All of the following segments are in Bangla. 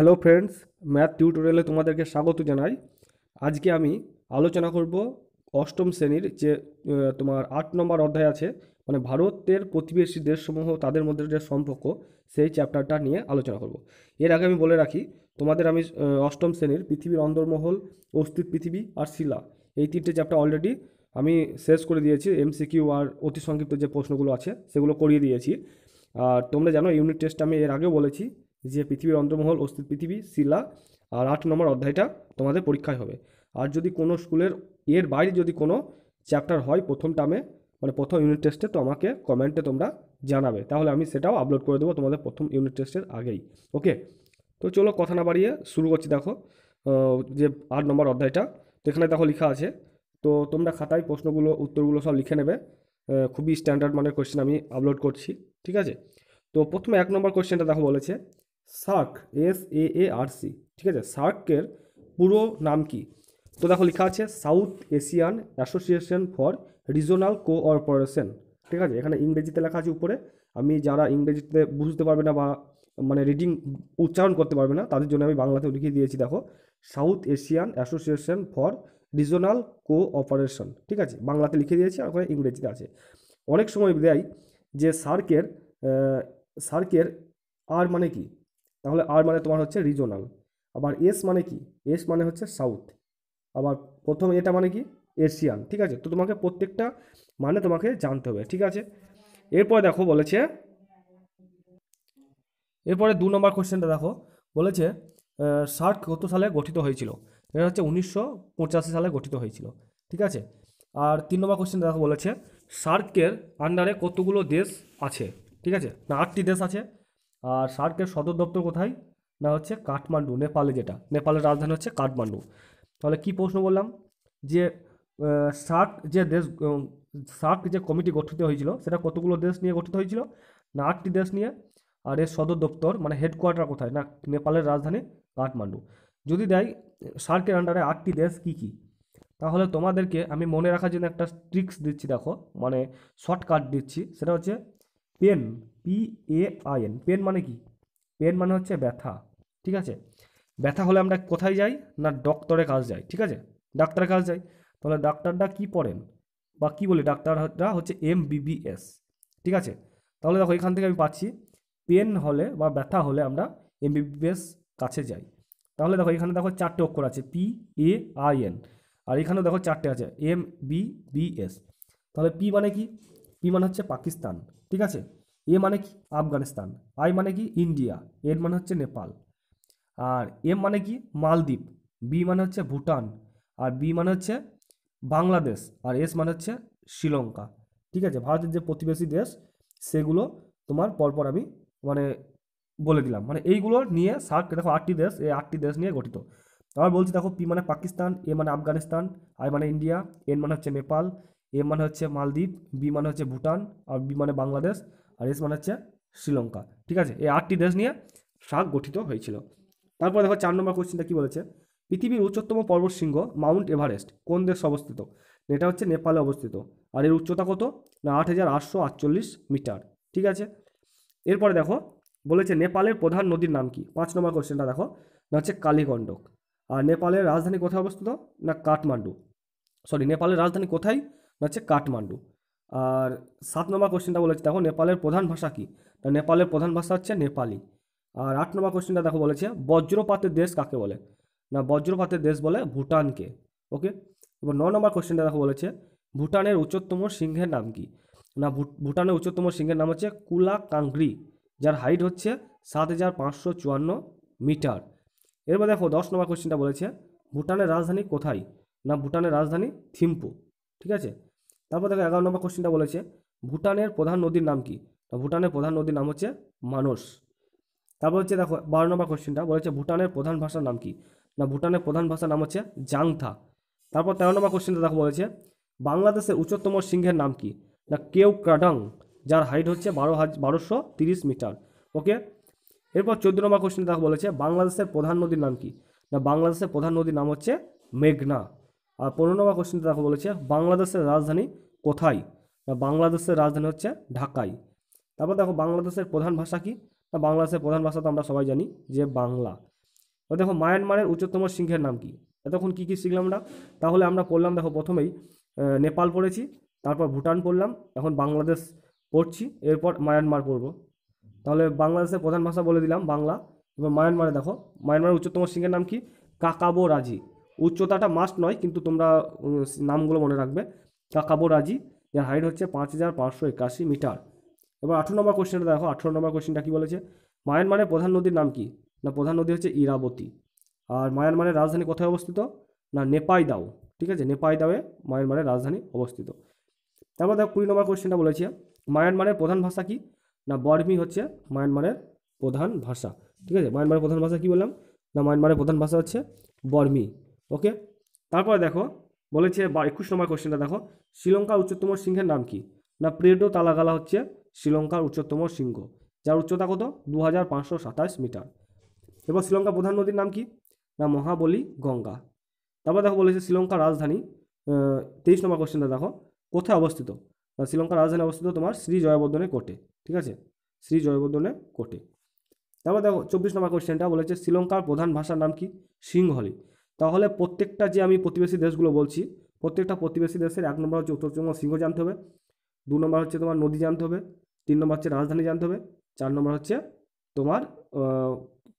হ্যালো ফ্রেন্ডস ম্যাথ টিউটোরিয়ালে তোমাদেরকে স্বাগত জানাই আজকে আমি আলোচনা করব অষ্টম শ্রেণীর যে তোমার আট নম্বর অধ্যায় আছে মানে ভারতের প্রতিবেশী দেশসমূহ তাদের মধ্যে যে সম্পর্ক সেই চ্যাপ্টারটা নিয়ে আলোচনা করব এর আগে আমি বলে রাখি তোমাদের আমি অষ্টম শ্রেণীর পৃথিবীর অন্দরমহল অস্তিত পৃথিবী আর শিলা এই তিনটে চ্যাপ্টার অলরেডি আমি শেষ করে দিয়েছি এমসিকিউ আর অতি সংক্ষিপ্ত যে প্রশ্নগুলো আছে সেগুলো করিয়ে দিয়েছি আর তোমরা জানো ইউনিট টেস্ট আমি এর আগেও বলেছি যে পৃথিবীর অন্তর্মহল অস্তিত পৃথিবী শিলা আর আট নম্বর অধ্যায়টা তোমাদের পরীক্ষায় হবে আর যদি কোনো স্কুলের এর বাইরে যদি কোনো চ্যাপ্টার হয় প্রথম টার্মে মানে প্রথম ইউনিট টেস্টে তো আমাকে কমেন্টে তোমরা জানাবে তাহলে আমি সেটাও আপলোড করে দেবো তোমাদের প্রথম ইউনিট টেস্টের আগেই ওকে তো চলো কথা না বাড়িয়ে শুরু করছি দেখো যে আট নম্বর অধ্যায়টা তো এখানে দেখো লেখা আছে তো তোমরা খাতায় প্রশ্নগুলো উত্তরগুলো সব লিখে নেবে খুবই স্ট্যান্ডার্ড মানের কোয়েশ্চেন আমি আপলোড করছি ঠিক আছে তো প্রথমে এক নম্বর কোয়েশ্চেনটা দেখো বলেছে SAARC S A A R C ঠিক আছে সার্কের পুরো নাম কি তো দেখো লেখা আছে South Asian Association for Regional Cooperation ঠিক আছে এখানে ইংরেজিতে লেখা আছে উপরে আমি যারা ইংরেজিতে বুঝতে পারবে না বা মানে রিডিং উচ্চারণ করতে পারবে না তাদের জন্য আমি বাংলাতেও লিখিয়ে দিয়েছি দেখো South Asian Association for Regional Cooperation ঠিক আছে বাংলাতে লিখে দিয়েছি আর ওখানে ইংরেজিতে আছে অনেক সময় দেয় যে সার্কের সার্কের আর মানে কি তাহলে আর মানে তোমার হচ্ছে রিজনাল আবার এস মানে কি এস মানে হচ্ছে সাউথ আবার প্রথম এটা মানে কি এশিয়ান ঠিক আছে তো তোমাকে প্রত্যেকটা মানে তোমাকে জানতে হবে ঠিক আছে এরপর দেখো বলেছে এরপরে দু নম্বর কোশ্চেনটা দেখো বলেছে সার্ক কত সালে গঠিত হয়েছিল এটা হচ্ছে উনিশশো সালে গঠিত হয়েছিল ঠিক আছে আর তিন নম্বর কোয়েশ্চেনটা দেখো বলেছে সার্কের আন্ডারে কতগুলো দেশ আছে ঠিক আছে না আটটি দেশ আছে আর সার্কের সদর দপ্তর কোথায় না হচ্ছে কাঠমান্ডু নেপালে যেটা নেপালের রাজধানী হচ্ছে কাঠমান্ডু তাহলে কি প্রশ্ন বললাম যে সার্ক যে দেশ সার্ক যে কমিটি গঠিত হয়েছিল সেটা কতগুলো দেশ নিয়ে গঠিত হয়েছিল না আটটি দেশ নিয়ে আর এর সদর দপ্তর মানে হেডকোয়ার্টার কোথায় না নেপালের রাজধানী কাঠমান্ডু যদি দেয় সার্কের আন্ডারে আটটি দেশ কি কি তাহলে তোমাদেরকে আমি মনে রাখার জন্য একটা ট্রিক্স দিচ্ছি দেখো মানে শর্টকাট দিচ্ছি সেটা হচ্ছে pen P A I N pen মানে কি পেন মানে হচ্ছে ব্যথা ঠিক আছে ব্যথা হলে আমরা কোথায় যাই না ডক্টরের কাজ যাই ঠিক আছে ডাক্তারের কাজ যাই তাহলে ডাক্তাররা কি পড়েন বা কি বলে ডাক্তাররা হচ্ছে এম বিবিএস ঠিক আছে তাহলে দেখো এখান থেকে আমি পাচ্ছি পেন হলে বা ব্যথা হলে আমরা এম বিবিএস কাছে যাই তাহলে দেখো এখানে দেখো চারটে অক্ষর আছে পি এ আই এন আর এখানেও দেখো চারটে আছে এম বি তাহলে পি মানে কি পি মানে হচ্ছে পাকিস্তান ঠিক আছে এ মানে কি আফগানিস্তান আই মানে কি ইন্ডিয়া এর মানে হচ্ছে নেপাল আর এম মানে কি মালদ্বীপ বি মানে হচ্ছে ভুটান আর বি মানে হচ্ছে বাংলাদেশ আর এস মানে হচ্ছে শ্রীলঙ্কা ঠিক আছে ভারতের যে প্রতিবেশী দেশ সেগুলো তোমার পরপর আমি মানে বলে দিলাম মানে এইগুলো নিয়ে সার্ক দেখো আটটি দেশ এই আটটি দেশ নিয়ে গঠিত আবার বলছি দেখো পি মানে পাকিস্তান এ মানে আফগানিস্তান আই মানে ইন্ডিয়া এন মানে হচ্ছে নেপাল এ মানে হচ্ছে মালদ্বীপ বি মানে হচ্ছে ভুটান আর বি মানে বাংলাদেশ আর এস মানে হচ্ছে শ্রীলঙ্কা ঠিক আছে এই আটটি দেশ নিয়ে সাক গঠিত হয়েছিল তারপর দেখো চার নম্বর কোশ্চেনটা কী বলেছে পৃথিবীর উচ্চতম পর্বত শৃঙ্গ মাউন্ট এভারেস্ট কোন দেশ অবস্থিত এটা হচ্ছে নেপালে অবস্থিত আর এর উচ্চতা কত না আট হাজার আটশো আটচল্লিশ মিটার ঠিক আছে এরপরে দেখো বলেছে নেপালের প্রধান নদীর নাম কি পাঁচ নম্বর কোশ্চেনটা দেখো না হচ্ছে কালীগণ্ডক আর নেপালের রাজধানী কোথায় অবস্থিত না কাঠমান্ডু সরি নেপালের রাজধানী কোথায় হচ্ছে কাঠমান্ডু আর সাত নম্বর কোশ্চেনটা বলেছে দেখো নেপালের প্রধান ভাষা কী তা নেপালের প্রধান ভাষা হচ্ছে নেপালি আর আট নম্বর কোশ্চেনটা দেখো বলেছে বজ্রপাতের দেশ কাকে বলে না বজ্রপাতের দেশ বলে ভুটানকে ওকে এবার ন নম্বর কোশ্চেনটা দেখো বলেছে ভুটানের উচ্চতম সিংহের নাম কি না ভুটানের উচ্চতম সিংহের নাম হচ্ছে কুলা কাংরি যার হাইট হচ্ছে সাত হাজার পাঁচশো চুয়ান্ন মিটার এরপর দেখো দশ নম্বর কোশ্চেনটা বলেছে ভুটানের রাজধানী কোথায় না ভুটানের রাজধানী থিম্পু ঠিক আছে তারপর দেখো এগারো নম্বর কোশ্চেনটা বলেছে ভুটানের প্রধান নদীর নাম কি ভুটানের প্রধান নদীর নাম হচ্ছে মানস তারপর হচ্ছে দেখো বারো নম্বর কোশ্চেনটা বলেছে ভুটানের প্রধান ভাষার নাম কি না ভুটানের প্রধান ভাষার নাম হচ্ছে জাংথা তারপর তেরো নম্বর কোশ্চেনটা দেখো বলেছে বাংলাদেশের উচ্চতম সিংহের নাম কি না কেউ ক্রাডং যার হাইট হচ্ছে বারো হাজার বারোশো তিরিশ মিটার ওকে এরপর চোদ্দ নম্বর কোশ্চেন দেখো বলেছে বাংলাদেশের প্রধান নদীর নাম কি না বাংলাদেশের প্রধান নদীর নাম হচ্ছে মেঘনা আর পনেরো নম্বর কোশ্চেনটা দেখো বলেছে বাংলাদেশের রাজধানী কোথায় বাংলাদেশের রাজধানী হচ্ছে ঢাকায় তারপর দেখো বাংলাদেশের প্রধান ভাষা কি না বাংলাদেশের প্রধান ভাষা তো আমরা সবাই জানি যে বাংলা তো দেখো মায়ানমারের উচ্চতম সিংহের নাম কি এতক্ষণ কী কী শিখলাম আমরা তাহলে আমরা পড়লাম দেখো প্রথমেই নেপাল পড়েছি তারপর ভুটান পড়লাম এখন বাংলাদেশ পড়ছি এরপর মায়ানমার পড়ব তাহলে বাংলাদেশের প্রধান ভাষা বলে দিলাম বাংলা এবার মায়ানমারে দেখো মায়ানমারের উচ্চতম সিংহের নাম কি কাকাবো রাজি উচ্চতাটা মাস্ট নয় কিন্তু তোমরা নামগুলো মনে রাখবে কাকাবো রাজি যার হাইট হচ্ছে পাঁচ হাজার পাঁচশো একাশি মিটার এবার আঠেরো নম্বর কোশ্চেনটা দেখো আঠেরো নম্বর কোশ্চেনটা কী বলেছে মায়ানমারের প্রধান নদীর নাম কি না প্রধান নদী হচ্ছে ইরাবতী আর মায়ানমারের রাজধানী কোথায় অবস্থিত না নেপাইদাও ঠিক আছে নেপাইদাওয়ে মায়ানমারের রাজধানী অবস্থিত তারপর দেখো কুড়ি নম্বর কোশ্চেনটা বলেছে মায়ানমারের প্রধান ভাষা কি না বর্মি হচ্ছে মায়ানমারের প্রধান ভাষা ঠিক আছে মায়ানমারের প্রধান ভাষা কি বললাম না মায়ানমারের প্রধান ভাষা হচ্ছে বর্মি ওকে তারপরে দেখো বলেছে বা একুশ নম্বর কোশ্চেনটা দেখো শ্রীলঙ্কার উচ্চতম সিংহের নাম কি না প্রেডো তালাগালা হচ্ছে শ্রীলঙ্কার উচ্চতম সিংহ যার উচ্চতা কত দু মিটার এবার শ্রীলঙ্কার প্রধান নদীর নাম কি না মহাবলী গঙ্গা তারপর দেখো বলেছে শ্রীলঙ্কার রাজধানী তেইশ নম্বর কোশ্চেনটা দেখো কোথায় অবস্থিত শ্রীলঙ্কার রাজধানী অবস্থিত তোমার শ্রী জয়বর্ধনে কোটে ঠিক আছে শ্রী জয়বর্ধনে কোটে তারপর দেখো চব্বিশ নম্বর কোশ্চেনটা বলেছে শ্রীলঙ্কার প্রধান ভাষার নাম কি সিংহলি তাহলে প্রত্যেকটা যে আমি প্রতিবেশী দেশগুলো বলছি প্রত্যেকটা প্রতিবেশী দেশের এক নম্বর হচ্ছে উত্তর সিংহ জানতে হবে দু নম্বর হচ্ছে তোমার নদী জানতে হবে তিন নম্বর হচ্ছে রাজধানী জানতে হবে চার নম্বর হচ্ছে তোমার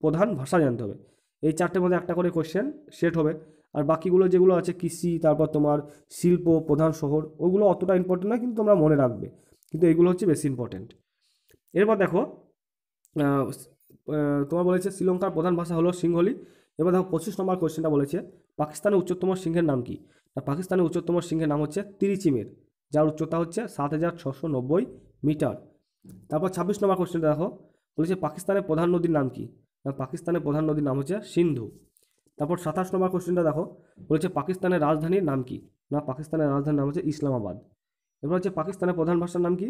প্রধান ভাষা জানতে হবে এই চারটের মধ্যে একটা করে কোশ্চেন সেট হবে আর বাকিগুলো যেগুলো আছে কৃষি তারপর তোমার শিল্প প্রধান শহর ওগুলো অতটা ইম্পর্টেন্ট নয় কিন্তু তোমরা মনে রাখবে কিন্তু এগুলো হচ্ছে বেশি ইম্পর্টেন্ট এরপর দেখো তোমার বলেছে শ্রীলঙ্কার প্রধান ভাষা হলো সিংহলি এবার দেখো পঁচিশ নম্বর কোয়েশ্চেনটা বলেছে পাকিস্তানের উচ্চতম সিংহের নাম কি না পাকিস্তানের উচ্চতম সিংহের নাম হচ্ছে তিরিচিমের যার উচ্চতা হচ্ছে সাত হাজার ছশো নব্বই মিটার তারপর ছাব্বিশ নম্বর কোয়েশ্চেনটা দেখো বলেছে পাকিস্তানের প্রধান নদীর নাম কি পাকিস্তানের প্রধান নদীর নাম হচ্ছে সিন্ধু তারপর সাতাশ নম্বর কোয়েশ্চেনটা দেখো বলেছে পাকিস্তানের রাজধানীর নাম কি না পাকিস্তানের রাজধানীর নাম হচ্ছে ইসলামাবাদ এবার হচ্ছে পাকিস্তানের প্রধান ভাষার নাম কি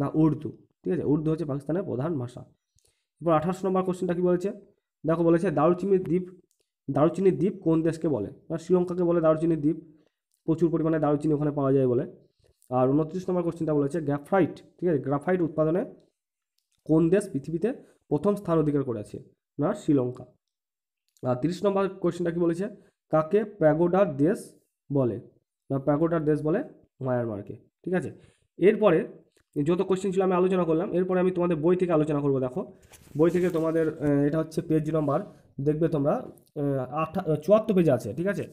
না উর্দু ঠিক আছে উর্দু হচ্ছে পাকিস্তানের প্রধান ভাষা এবার আঠাশ নম্বর কোয়েশ্চেনটা কী বলেছে দেখো বলেছে দারুচিমির দ্বীপ দারুচিনির দ্বীপ কোন দেশকে বলে আর শ্রীলঙ্কাকে বলে দারুচিনি দ্বীপ প্রচুর পরিমাণে দারুচিনি ওখানে পাওয়া যায় বলে আর উনত্রিশ নম্বর কোশ্চেনটা বলেছে গ্রাফাইট ঠিক আছে গ্রাফাইট উৎপাদনে কোন দেশ পৃথিবীতে প্রথম স্থান অধিকার করেছে না শ্রীলঙ্কা আর তিরিশ নম্বর কোশ্চিনটা কি বলেছে কাকে প্যাগোডার দেশ বলে না প্যাগোডার দেশ বলে মায়ানমারকে ঠিক আছে এরপরে যত কোশ্চিন ছিল আমি আলোচনা করলাম এরপরে আমি তোমাদের বই থেকে আলোচনা করবো দেখো বই থেকে তোমাদের এটা হচ্ছে পেজ নাম্বার দেখবে তোমরা আঠা চুয়াত্তর পেজে আছে ঠিক আছে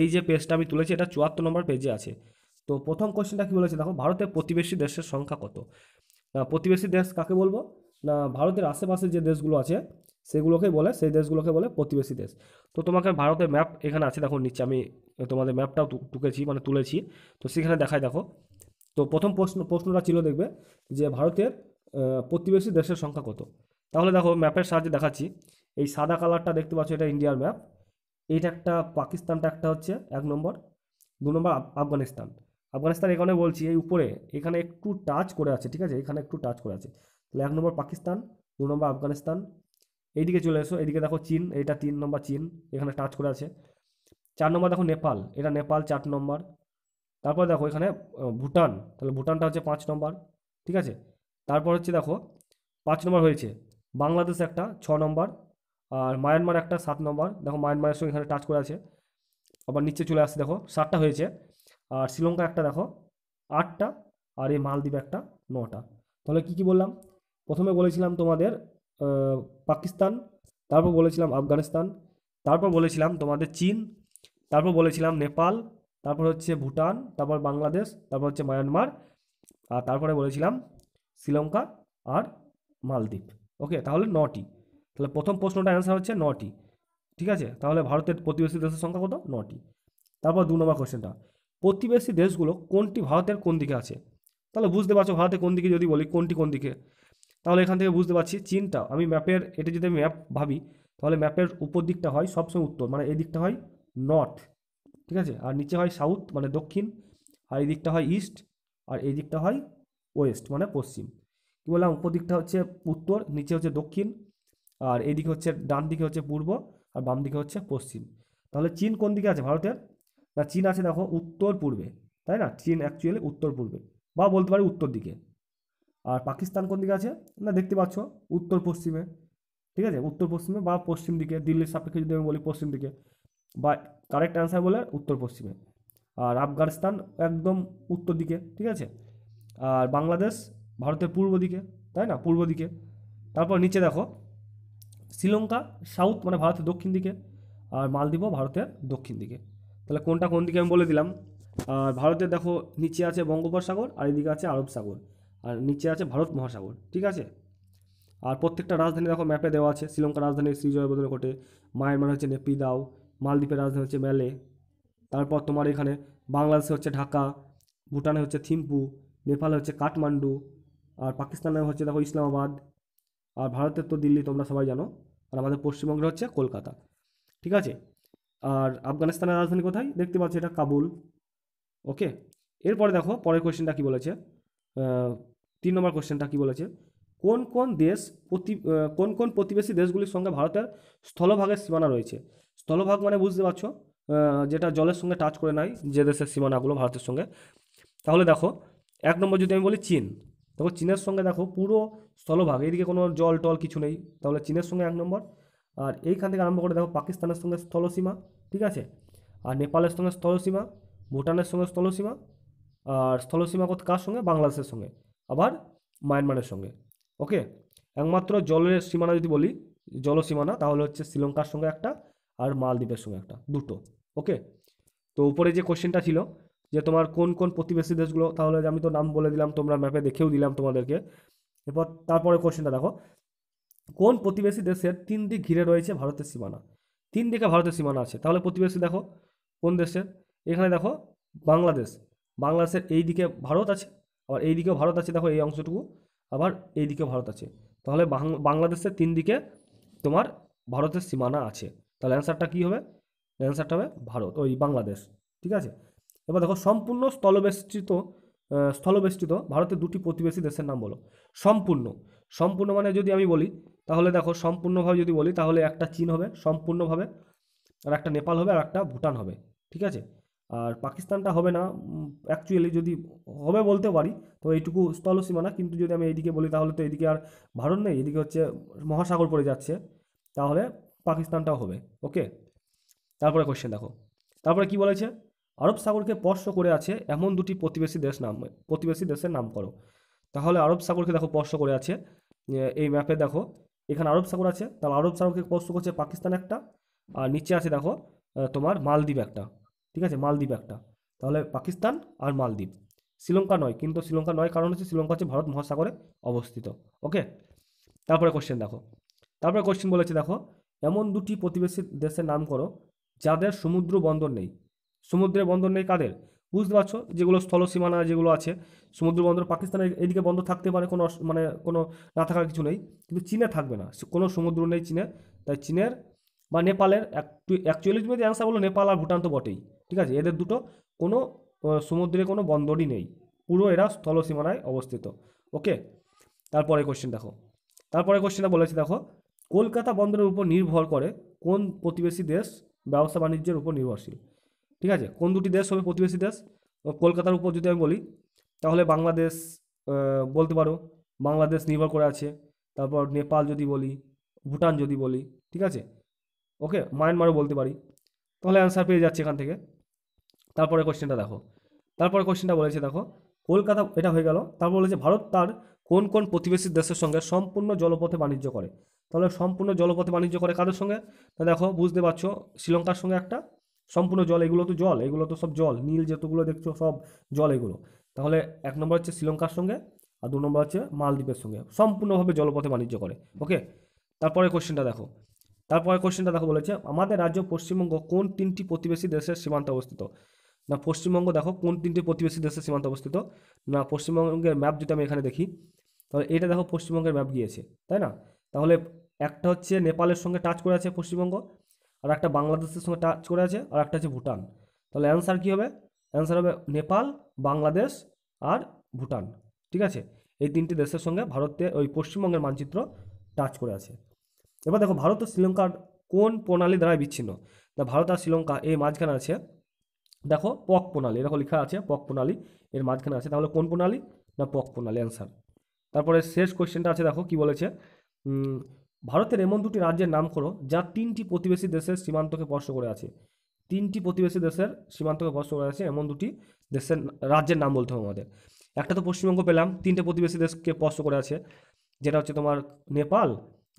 এই যে পেজটা আমি তুলেছি এটা চুয়াত্তর নম্বর পেজে আছে তো প্রথম কোশ্চেনটা কী বলেছে দেখো ভারতের প্রতিবেশী দেশের সংখ্যা কত প্রতিবেশী দেশ কাকে বলবো না ভারতের আশেপাশে যে দেশগুলো আছে সেগুলোকে বলে সেই দেশগুলোকে বলে প্রতিবেশী দেশ তো তোমাকে ভারতের ম্যাপ এখানে আছে দেখো নিচে আমি তোমাদের ম্যাপটাও টুকেছি মানে তুলেছি তো সেখানে দেখায় দেখো তো প্রথম প্রশ্ন প্রশ্নটা ছিল দেখবে যে ভারতের প্রতিবেশী দেশের সংখ্যা কত তাহলে দেখো ম্যাপের সাহায্যে দেখাচ্ছি এই সাদা কালারটা দেখতে পাচ্ছ এটা ইন্ডিয়ার ম্যাপ এইটা একটা পাকিস্তানটা একটা হচ্ছে এক নম্বর দু নম্বর আফগানিস্তান আফগানিস্তান এখানে বলছি এই উপরে এখানে একটু টাচ করে আছে ঠিক আছে এখানে একটু টাচ করে আছে তাহলে এক নম্বর পাকিস্তান দু নম্বর আফগানিস্তান এইদিকে চলে এসো এদিকে দেখো চীন এটা তিন নম্বর চীন এখানে টাচ করে আছে চার নম্বর দেখো নেপাল এটা নেপাল চার নম্বর তারপর দেখো এখানে ভুটান তাহলে ভুটানটা হচ্ছে পাঁচ নম্বর ঠিক আছে তারপর হচ্ছে দেখো পাঁচ নম্বর হয়েছে বাংলাদেশ একটা ছ নম্বর আর মায়ানমার একটা সাত নম্বর দেখো মায়ানমারের সঙ্গে এখানে টাচ করে আছে আবার নিচে চলে আসছে দেখো সাতটা হয়েছে আর শ্রীলঙ্কা একটা দেখো আটটা আর এই মালদ্বীপ একটা নটা তাহলে কি কি বললাম প্রথমে বলেছিলাম তোমাদের পাকিস্তান তারপর বলেছিলাম আফগানিস্তান তারপর বলেছিলাম তোমাদের চীন তারপর বলেছিলাম নেপাল তারপর হচ্ছে ভুটান তারপর বাংলাদেশ তারপর হচ্ছে মায়ানমার আর তারপরে বলেছিলাম শ্রীলঙ্কা আর মালদ্বীপ ওকে তাহলে নটি তাহলে প্রথম প্রশ্নটা অ্যান্সার হচ্ছে নটি ঠিক আছে তাহলে ভারতের প্রতিবেশী দেশের সংখ্যা কত নটি তারপর দু নম্বর কোশ্চেনটা প্রতিবেশী দেশগুলো কোনটি ভারতের কোন দিকে আছে তাহলে বুঝতে পারছো ভারতের কোন দিকে যদি বলি কোনটি কোন দিকে তাহলে এখান থেকে বুঝতে পারছি চীনটা আমি ম্যাপের এটা যদি আমি ম্যাপ ভাবি তাহলে ম্যাপের উপর দিকটা হয় সবসময় উত্তর মানে এই দিকটা হয় নর্থ ঠিক আছে আর নিচে হয় সাউথ মানে দক্ষিণ আর এই দিকটা হয় ইস্ট আর এই দিকটা হয় ওয়েস্ট মানে পশ্চিম কী বললাম উপর দিকটা হচ্ছে উত্তর নিচে হচ্ছে দক্ষিণ আর এইদিকে হচ্ছে ডান দিকে হচ্ছে পূর্ব আর বাম দিকে হচ্ছে পশ্চিম তাহলে চীন কোন দিকে আছে ভারতের না চীন আছে দেখো উত্তর পূর্বে তাই না চীন অ্যাকচুয়ালি উত্তর পূর্বে বা বলতে পারি উত্তর দিকে আর পাকিস্তান কোন দিকে আছে না দেখতে পাচ্ছ উত্তর পশ্চিমে ঠিক আছে উত্তর পশ্চিমে বা পশ্চিম দিকে দিল্লির সাপেক্ষে যদি আমি বলি পশ্চিম দিকে বা কারেক্ট অ্যান্সার বলে উত্তর পশ্চিমে আর আফগানিস্তান একদম উত্তর দিকে ঠিক আছে আর বাংলাদেশ ভারতের পূর্ব দিকে তাই না পূর্ব দিকে তারপর নিচে দেখো শ্রীলঙ্কা সাউথ মানে ভারতের দক্ষিণ দিকে আর মালদ্বীপও ভারতের দক্ষিণ দিকে তাহলে কোনটা কোন দিকে আমি বলে দিলাম আর ভারতের দেখো নিচে আছে বঙ্গোপসাগর আর এদিকে আছে আরব সাগর আর নিচে আছে ভারত মহাসাগর ঠিক আছে আর প্রত্যেকটা রাজধানী দেখো ম্যাপে দেওয়া আছে শ্রীলঙ্কার রাজধানী শ্রীজয়বদন ঘটে মায়ানমার হচ্ছে নেপিদাও মালদ্বীপের রাজধানী হচ্ছে ম্যালে তারপর তোমার এখানে বাংলাদেশে হচ্ছে ঢাকা ভুটানে হচ্ছে থিম্পু নেপালে হচ্ছে কাঠমান্ডু আর পাকিস্তানে হচ্ছে দেখো ইসলামাবাদ আর ভারতের তো দিল্লি তোমরা সবাই জানো আর আমাদের পশ্চিমবঙ্গের হচ্ছে কলকাতা ঠিক আছে আর আফগানিস্তানের রাজধানী কোথায় দেখতে পাচ্ছি এটা কাবুল ওকে এরপরে দেখো পরের কোয়েশ্চেনটা কী বলেছে তিন নম্বর কোয়েশ্চেনটা কী বলেছে কোন কোন দেশ প্রতি কোন কোন প্রতিবেশী দেশগুলির সঙ্গে ভারতের স্থলভাগের সীমানা রয়েছে স্থলভাগ মানে বুঝতে পারছো যেটা জলের সঙ্গে টাচ করে নেয় যে দেশের সীমানাগুলো ভারতের সঙ্গে তাহলে দেখো এক নম্বর যদি আমি বলি চীন তখন চীনের সঙ্গে দেখো পুরো স্থলভাগ এইদিকে কোনো জল টল কিছু নেই তাহলে চীনের সঙ্গে এক নম্বর আর এইখান থেকে আরম্ভ করে দেখো পাকিস্তানের সঙ্গে স্থলসীমা ঠিক আছে আর নেপালের সঙ্গে স্থলসীমা ভুটানের সঙ্গে স্থলসীমা আর স্থলসীমা কত কার সঙ্গে বাংলাদেশের সঙ্গে আবার মায়ানমারের সঙ্গে ওকে একমাত্র জলের সীমানা যদি বলি জলসীমানা তাহলে হচ্ছে শ্রীলঙ্কার সঙ্গে একটা আর মালদ্বীপের সঙ্গে একটা দুটো ওকে তো উপরে যে কোশ্চেনটা ছিল যে তোমার কোন কোন প্রতিবেশী দেশগুলো তাহলে আমি তো নাম বলে দিলাম তোমরা ম্যাপে দেখেও দিলাম তোমাদেরকে এরপর তারপরে কোশ্চেনটা দেখো কোন প্রতিবেশী দেশের তিন দিক ঘিরে রয়েছে ভারতের সীমানা তিন দিকে ভারতের সীমানা আছে তাহলে প্রতিবেশী দেখো কোন দেশের এখানে দেখো বাংলাদেশ বাংলাদেশের এই দিকে ভারত আছে আবার এই দিকেও ভারত আছে দেখো এই অংশটুকু আবার এই দিকেও ভারত আছে তাহলে বাংলাদেশের তিন দিকে তোমার ভারতের সীমানা আছে তাহলে অ্যান্সারটা কী হবে অ্যান্সারটা হবে ভারত ওই বাংলাদেশ ঠিক আছে এবার দেখো সম্পূর্ণ স্থলবেষ্টিত স্থলবেষ্টিত ভারতের দুটি প্রতিবেশী দেশের নাম বলো সম্পূর্ণ সম্পূর্ণ মানে যদি আমি বলি তাহলে দেখো সম্পূর্ণভাবে যদি বলি তাহলে একটা চীন হবে সম্পূর্ণভাবে আর একটা নেপাল হবে আর একটা ভুটান হবে ঠিক আছে আর পাকিস্তানটা হবে না অ্যাকচুয়ালি যদি হবে বলতে পারি তো এইটুকু স্থল সীমানা কিন্তু যদি আমি এইদিকে বলি তাহলে তো এইদিকে আর ভারত নেই এদিকে হচ্ছে মহাসাগর পড়ে যাচ্ছে তাহলে পাকিস্তানটাও হবে ওকে তারপরে কোয়েশ্চেন দেখো তারপরে কি বলেছে আরব সাগরকে স্পর্শ করে আছে এমন দুটি প্রতিবেশী দেশ নাম প্রতিবেশী দেশের নাম করো তাহলে আরব সাগরকে দেখো স্পর্শ করে আছে এই ম্যাপে দেখো এখানে আরব সাগর আছে তাহলে আরব সাগরকে স্পর্শ করছে পাকিস্তান একটা আর নিচে আছে দেখো তোমার মালদ্বীপ একটা ঠিক আছে মালদ্বীপ একটা তাহলে পাকিস্তান আর মালদ্বীপ শ্রীলঙ্কা নয় কিন্তু শ্রীলঙ্কা নয় কারণ হচ্ছে শ্রীলঙ্কা হচ্ছে ভারত মহাসাগরে অবস্থিত ওকে তারপরে কোশ্চেন দেখো তারপরে কোশ্চেন বলেছে দেখো এমন দুটি প্রতিবেশী দেশের নাম করো যাদের সমুদ্র বন্দর নেই সমুদ্রে বন্দর নেই কাদের বুঝতে পারছো যেগুলো স্থল সীমানা যেগুলো আছে সমুদ্র বন্দর পাকিস্তানের এদিকে বন্ধ থাকতে পারে কোনো মানে কোনো না থাকার কিছু নেই কিন্তু চীনে থাকবে না কোনো সমুদ্র নেই চীনে তাই চীনের বা নেপালের অ্যাকচুয়ালি তুমি যদি অ্যান্সার বলো নেপাল আর ভুটান তো বটেই ঠিক আছে এদের দুটো কোনো সমুদ্রে কোনো বন্দরই নেই পুরো এরা স্থল সীমানায় অবস্থিত ওকে তারপরে কোশ্চেন দেখো তারপরে কোশ্চেনটা বলেছি দেখো কলকাতা বন্দরের উপর নির্ভর করে কোন প্রতিবেশী দেশ ব্যবসা বাণিজ্যের উপর নির্ভরশীল ঠিক আছে কোন দুটি দেশ হবে প্রতিবেশী দেশ কলকাতার উপর যদি আমি বলি তাহলে বাংলাদেশ বলতে পারো বাংলাদেশ নির্ভর করে আছে তারপর নেপাল যদি বলি ভুটান যদি বলি ঠিক আছে ওকে মায়ানমারও বলতে পারি তাহলে অ্যান্সার পেয়ে যাচ্ছে এখান থেকে তারপরে কোশ্চেনটা দেখো তারপরে কোশ্চেনটা বলেছে দেখো কলকাতা এটা হয়ে গেল তারপর বলেছে ভারত তার কোন কোন প্রতিবেশী দেশের সঙ্গে সম্পূর্ণ জলপথে বাণিজ্য করে তাহলে সম্পূর্ণ জলপথে বাণিজ্য করে কাদের সঙ্গে তা দেখো বুঝতে পারছো শ্রীলঙ্কার সঙ্গে একটা সম্পূর্ণ জল এগুলো তো জল এগুলো তো সব জল নীল যেতগুলো দেখছো সব জল এগুলো তাহলে এক নম্বর হচ্ছে শ্রীলঙ্কার সঙ্গে আর দু নম্বর হচ্ছে মালদ্বীপের সঙ্গে সম্পূর্ণভাবে জলপথে বাণিজ্য করে ওকে তারপরে কোশ্চেনটা দেখো তারপরে কোশ্চেনটা দেখো বলেছে আমাদের রাজ্য পশ্চিমবঙ্গ কোন তিনটি প্রতিবেশী দেশের সীমান্তে অবস্থিত না পশ্চিমবঙ্গ দেখো কোন তিনটি প্রতিবেশী দেশের সীমান্তে অবস্থিত না পশ্চিমবঙ্গের ম্যাপ যদি আমি এখানে দেখি তাহলে এটা দেখো পশ্চিমবঙ্গের ম্যাপ গিয়েছে তাই না তাহলে একটা হচ্ছে নেপালের সঙ্গে টাচ করে আছে পশ্চিমবঙ্গ আর একটা বাংলাদেশের সঙ্গে টাচ করে আছে আর একটা আছে ভুটান তাহলে অ্যান্সার কী হবে অ্যান্সার হবে নেপাল বাংলাদেশ আর ভুটান ঠিক আছে এই তিনটি দেশের সঙ্গে ভারতে ওই পশ্চিমবঙ্গের মানচিত্র টাচ করে আছে এবার দেখো ভারত ও শ্রীলঙ্কার কোন প্রণালী দ্বারা বিচ্ছিন্ন তা ভারত আর শ্রীলঙ্কা এই মাঝখানে আছে দেখো পক প্রণালী এরকম লেখা আছে পক প্রণালী এর মাঝখানে আছে তাহলে কোন প্রণালী না পক প্রণালী অ্যান্সার তারপরে শেষ কোয়েশ্চেনটা আছে দেখো কি বলেছে ভারতের এমন দুটি রাজ্যের নাম করো যা তিনটি প্রতিবেশী দেশের সীমান্তকে স্পর্শ করে আছে তিনটি প্রতিবেশী দেশের সীমান্তকে স্পর্শ করে আছে এমন দুটি দেশের রাজ্যের নাম বলতে হবে আমাদের একটা তো পশ্চিমবঙ্গ পেলাম তিনটে প্রতিবেশী দেশকে স্পর্শ করে আছে যেটা হচ্ছে তোমার নেপাল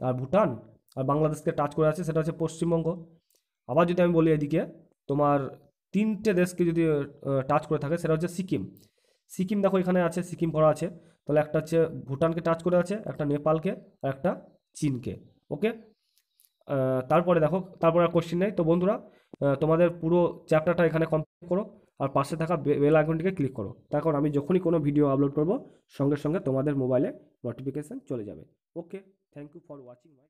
আর ভুটান আর বাংলাদেশকে টাচ করে আছে সেটা হচ্ছে পশ্চিমবঙ্গ আবার যদি আমি বলি এদিকে তোমার তিনটে দেশকে যদি টাচ করে থাকে সেটা হচ্ছে সিকিম সিকিম দেখো এখানে আছে সিকিম করা আছে তাহলে একটা হচ্ছে ভুটানকে টাচ করে আছে একটা নেপালকে আর একটা চীনকে ওকে তারপরে দেখো তারপরে আর কোশ্চিন নেই তো বন্ধুরা তোমাদের পুরো চ্যাপ্টারটা এখানে কমপ্লিট করো আর পাশে থাকা বেল আইকনটিকে ক্লিক করো তার কারণ আমি যখনই কোনো ভিডিও আপলোড করব সঙ্গে সঙ্গে তোমাদের মোবাইলে নোটিফিকেশান চলে যাবে okay thank you for watching my